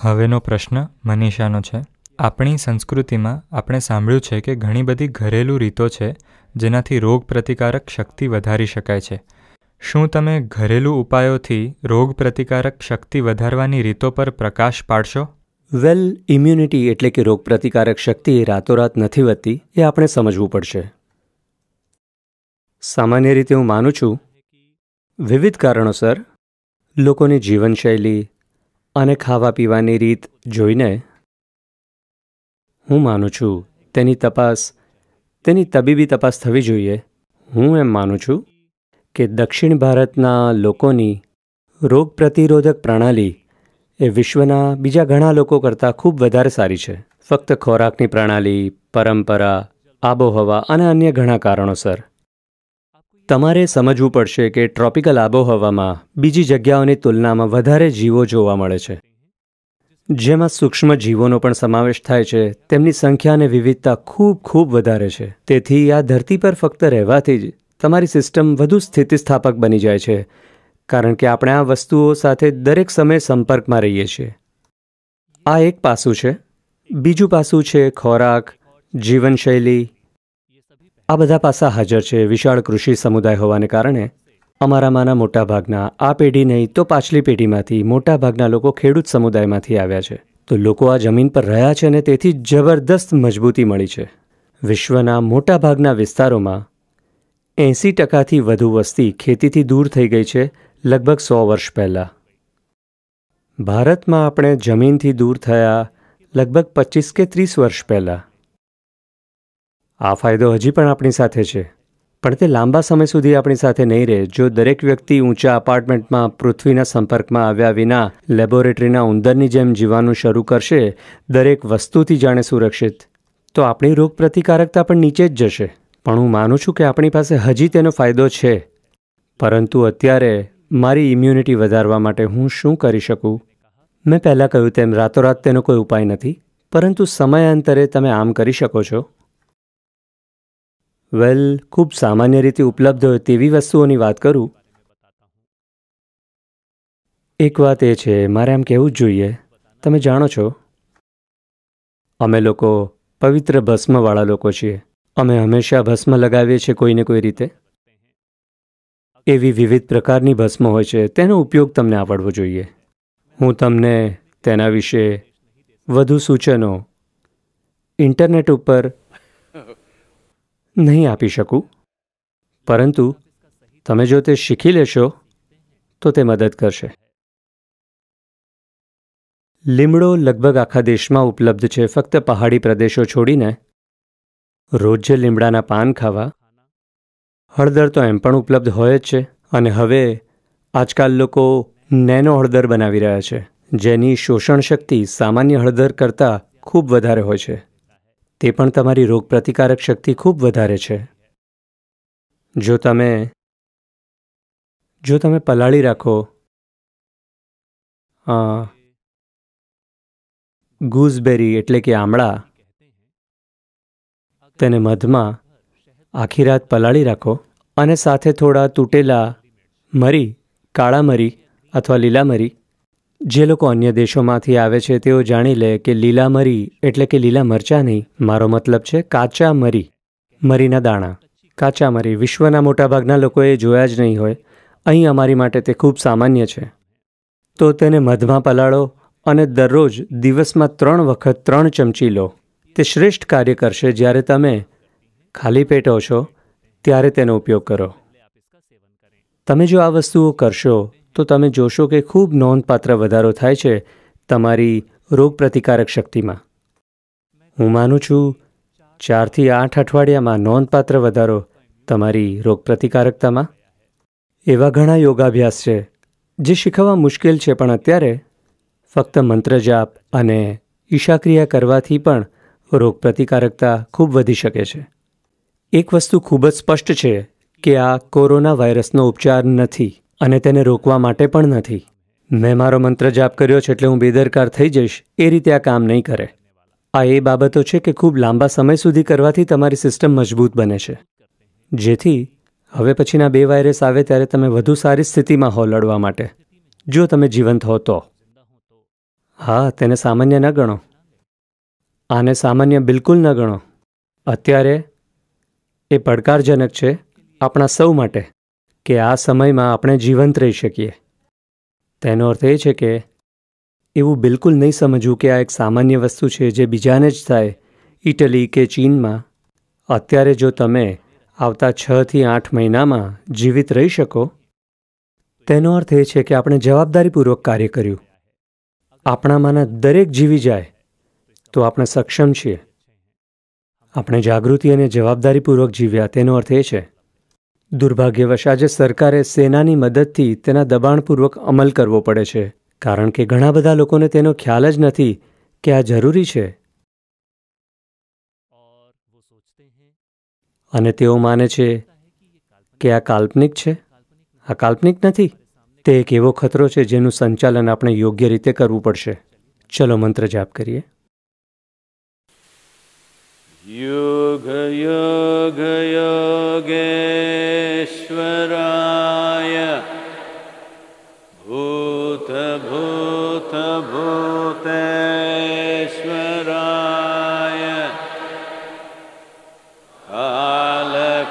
હવેનો પ્રશ્ન મનીષાનો છે આપણી સંસ્કૃતિમાં આપણે સાંભળ્યું છે કે ઘણી બધી ઘરેલું રીતો છે જેનાથી રોગ પ્રતિકારક શક્તિ વધારી શકાય છે શું તમે ઘરેલું ઉપાયોથી રોગ પ્રતિકારક શક્તિ વધારવાની રીતો પર પ્રકાશ પાડશો વેલ ઇમ્યુનિટી એટલે કે રોગપ્રતિકારક શક્તિ રાતોરાત નથી વધતી એ આપણે સમજવું પડશે સામાન્ય રીતે હું માનું છું વિવિધ કારણોસર લોકોની જીવનશૈલી અને ખાવા પીવાની રીત જોઈને હું માનું છું તેની તપાસ તેની તબીબી તપાસ થવી જોઈએ હું એમ માનું છું કે દક્ષિણ ભારતના લોકોની રોગ પ્રતિરોધક પ્રણાલી એ વિશ્વના બીજા ઘણા લોકો કરતાં ખૂબ વધારે સારી છે ફક્ત ખોરાકની પ્રણાલી પરંપરા આબોહવા અને અન્ય ઘણા કારણોસર તમારે સમજવું પડશે કે ટ્રોપિકલ આબોહવામાં બીજી જગ્યાઓની તુલનામાં વધારે જીવો જોવા મળે છે જેમાં સૂક્ષ્મ જીવોનો પણ સમાવેશ થાય છે તેમની સંખ્યા અને વિવિધતા ખૂબ ખૂબ વધારે છે તેથી આ ધરતી પર ફક્ત રહેવાથી જ તમારી સિસ્ટમ વધુ સ્થિતિસ્થાપક બની જાય છે કારણ કે આપણે આ વસ્તુઓ સાથે દરેક સમયે સંપર્કમાં રહીએ છીએ આ એક પાસું છે બીજું પાસું છે ખોરાક જીવનશૈલી આ બધા પાસા હાજર છે વિશાળ કૃષિ સમુદાય હોવાને કારણે અમારામાંના મોટાભાગના આ પેઢી નહીં તો પાછલી પેઢીમાંથી મોટાભાગના લોકો ખેડૂત સમુદાયમાંથી આવ્યા છે તો લોકો આ જમીન પર રહ્યા છે અને તેથી જબરદસ્ત મજબૂતી મળી છે વિશ્વના મોટાભાગના વિસ્તારોમાં એંસી ટકાથી વધુ વસ્તી ખેતીથી દૂર થઈ ગઈ છે લગભગ સો વર્ષ પહેલાં ભારતમાં આપણે જમીનથી દૂર થયા લગભગ પચીસ કે ત્રીસ વર્ષ પહેલાં આ ફાયદો હજી પણ આપણી સાથે છે પણ તે લાંબા સમય સુધી આપણી સાથે નહીં રહે જો દરેક વ્યક્તિ ઊંચા અપાર્ટમેન્ટમાં પૃથ્વીના સંપર્કમાં આવ્યા વિના લેબોરેટરીના ઉંદરની જેમ જીવવાનું શરૂ કરશે દરેક વસ્તુથી જાણે સુરક્ષિત તો આપણી રોગ પ્રતિકારકતા પણ નીચે જ જશે પણ હું માનું છું કે આપણી પાસે હજી તેનો ફાયદો છે પરંતુ અત્યારે મારી ઇમ્યુનિટી વધારવા માટે હું શું કરી શકું મેં પહેલાં કહ્યું તેમ રાતોરાત તેનો કોઈ ઉપાય નથી પરંતુ સમયાંતરે તમે આમ કરી શકો છો વેલ ખૂબ સામાન્ય રીતે ઉપલબ્ધ હોય તેવી વસ્તુઓની વાત કરું એક વાત એ છે મારે આમ કહેવું જ જોઈએ તમે જાણો છો અમે લોકો પવિત્ર ભસ્મવાળા લોકો છીએ અમે હંમેશા ભસ્મ લગાવીએ છીએ કોઈને કોઈ રીતે એવી વિવિધ પ્રકારની ભસ્મ હોય છે તેનો ઉપયોગ તમને આવડવો જોઈએ હું તમને તેના વિશે વધુ સૂચનો ઇન્ટરનેટ ઉપર નહીં આપી શકું પરંતુ તમે જો તે શીખી લેશો તો તે મદદ કરશે લીમડો લગભગ આખા દેશમાં ઉપલબ્ધ છે ફક્ત પહાડી પ્રદેશો છોડીને રોજે લીમડાના પાન ખાવા હળદર તો એમ પણ ઉપલબ્ધ હોય જ છે અને હવે આજકાલ લોકો નેનો હળદર બનાવી રહ્યા છે જેની શોષણ શક્તિ સામાન્ય હળદર કરતાં ખૂબ વધારે હોય છે તે પણ તમારી રોગપ્રતિકારક શક્તિ ખૂબ વધારે છે જો તમે જો તમે પલાળી રાખો ગૂઝબેરી એટલે કે આમળા તેને મધમાં આખી રાત પલાળી રાખો અને સાથે થોડા તૂટેલા મરી કાળા મરી અથવા લીલા મરી જે લોકો અન્ય દેશોમાંથી આવે છે તેઓ જાણી લે કે લીલા મરી એટલે કે લીલા મરચાં નહીં મારો મતલબ છે કાચા મરી મરીના દાણા કાચા મરી વિશ્વના મોટાભાગના લોકોએ જોયા જ નહીં હોય અહીં અમારી માટે તે ખૂબ સામાન્ય છે તો તેને મધમાં પલાળો અને દરરોજ દિવસમાં ત્રણ વખત ત્રણ ચમચી લો તે શ્રેષ્ઠ કાર્ય કરશે જ્યારે તમે ખાલી પેટો છો ત્યારે તેનો ઉપયોગ કરો તમે જો આ વસ્તુઓ કરશો તો તમે જોશો કે ખૂબ નોંધપાત્ર વધારો થાય છે તમારી રોગપ્રતિકારક શક્તિમાં હું માનું છું ચારથી આઠ અઠવાડિયામાં નોંધપાત્ર વધારો તમારી રોગપ્રતિકારકતામાં એવા ઘણા યોગાભ્યાસ છે જે શીખવવા મુશ્કેલ છે પણ અત્યારે ફક્ત મંત્રજાપ અને ઈશાક્રિયા કરવાથી પણ રોગપ્રતિકારકતા ખૂબ વધી શકે છે એક વસ્તુ ખૂબ જ સ્પષ્ટ છે કે આ કોરોના વાયરસનો ઉપચાર નથી અને તેને રોકવા માટે પણ નથી મેં મારો મંત્ર જાપ કર્યો છે એટલે હું બેદરકાર થઈ જઈશ એ રીતે આ કામ નહીં કરે આ એ બાબતો છે કે ખૂબ લાંબા સમય સુધી કરવાથી તમારી સિસ્ટમ મજબૂત બને છે જેથી હવે પછીના બે વાયરસ આવે ત્યારે તમે વધુ સારી સ્થિતિમાં હો લડવા માટે જો તમે જીવંત હો તો હા તેને સામાન્ય ન ગણો આને સામાન્ય બિલકુલ ન ગણો અત્યારે એ પડકારજનક છે આપણા સૌ માટે કે આ સમયમાં આપણે જીવંત રહી શકીએ તેનો અર્થ એ છે કે એવું બિલકુલ નહીં સમજવું કે આ એક સામાન્ય વસ્તુ છે જે બીજાને જ થાય ઇટલી કે ચીનમાં અત્યારે જો તમે આવતા છથી આઠ મહિનામાં જીવિત રહી શકો તેનો અર્થ એ છે કે આપણે જવાબદારીપૂર્વક કાર્ય કર્યું આપણામાંના દરેક જીવી જાય તો આપણે સક્ષમ છીએ આપણે જાગૃતિ અને જવાબદારીપૂર્વક જીવ્યા તેનો અર્થ એ છે દુર્ભાગ્યવશ આજે સરકારે સેનાની મદદથી તેના દબાણપૂર્વક અમલ કરવો પડે છે કારણ કે ઘણા બધા લોકોને તેનો ખ્યાલ જ નથી કે આ જરૂરી છે અને તેઓ માને છે કે આ કાલ્પનિક છે આ કાલ્પનિક નથી તે એક એવો ખતરો છે જેનું સંચાલન આપણે યોગ્ય રીતે કરવું પડશે ચલો મંત્ર જાપ કરીએ યોગ યોગ યોગે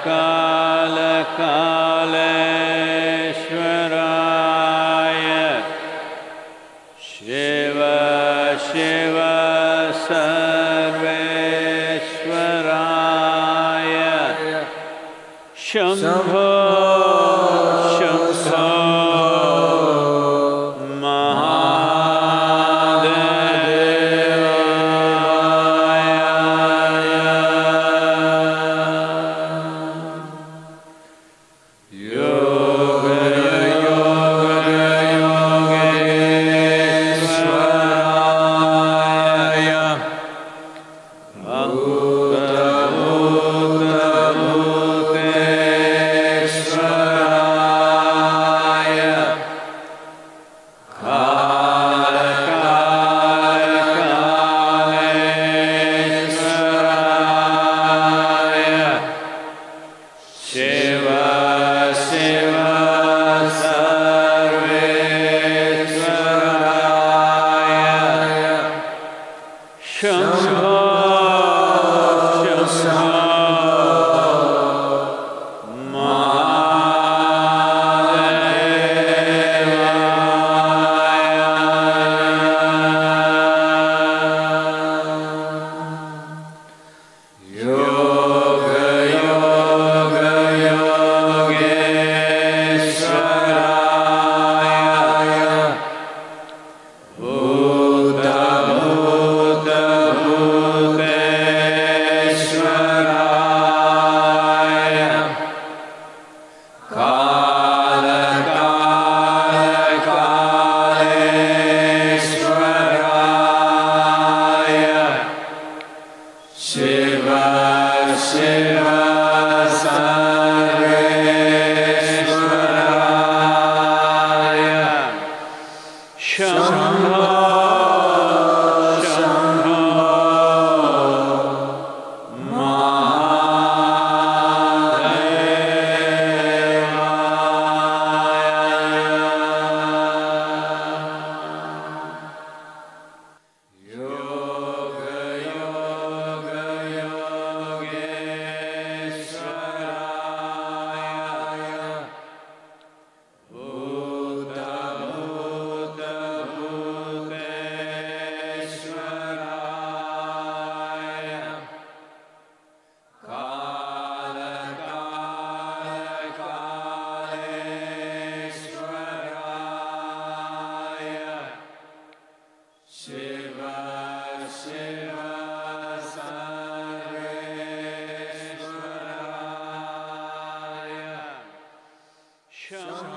काल काल Oh. shall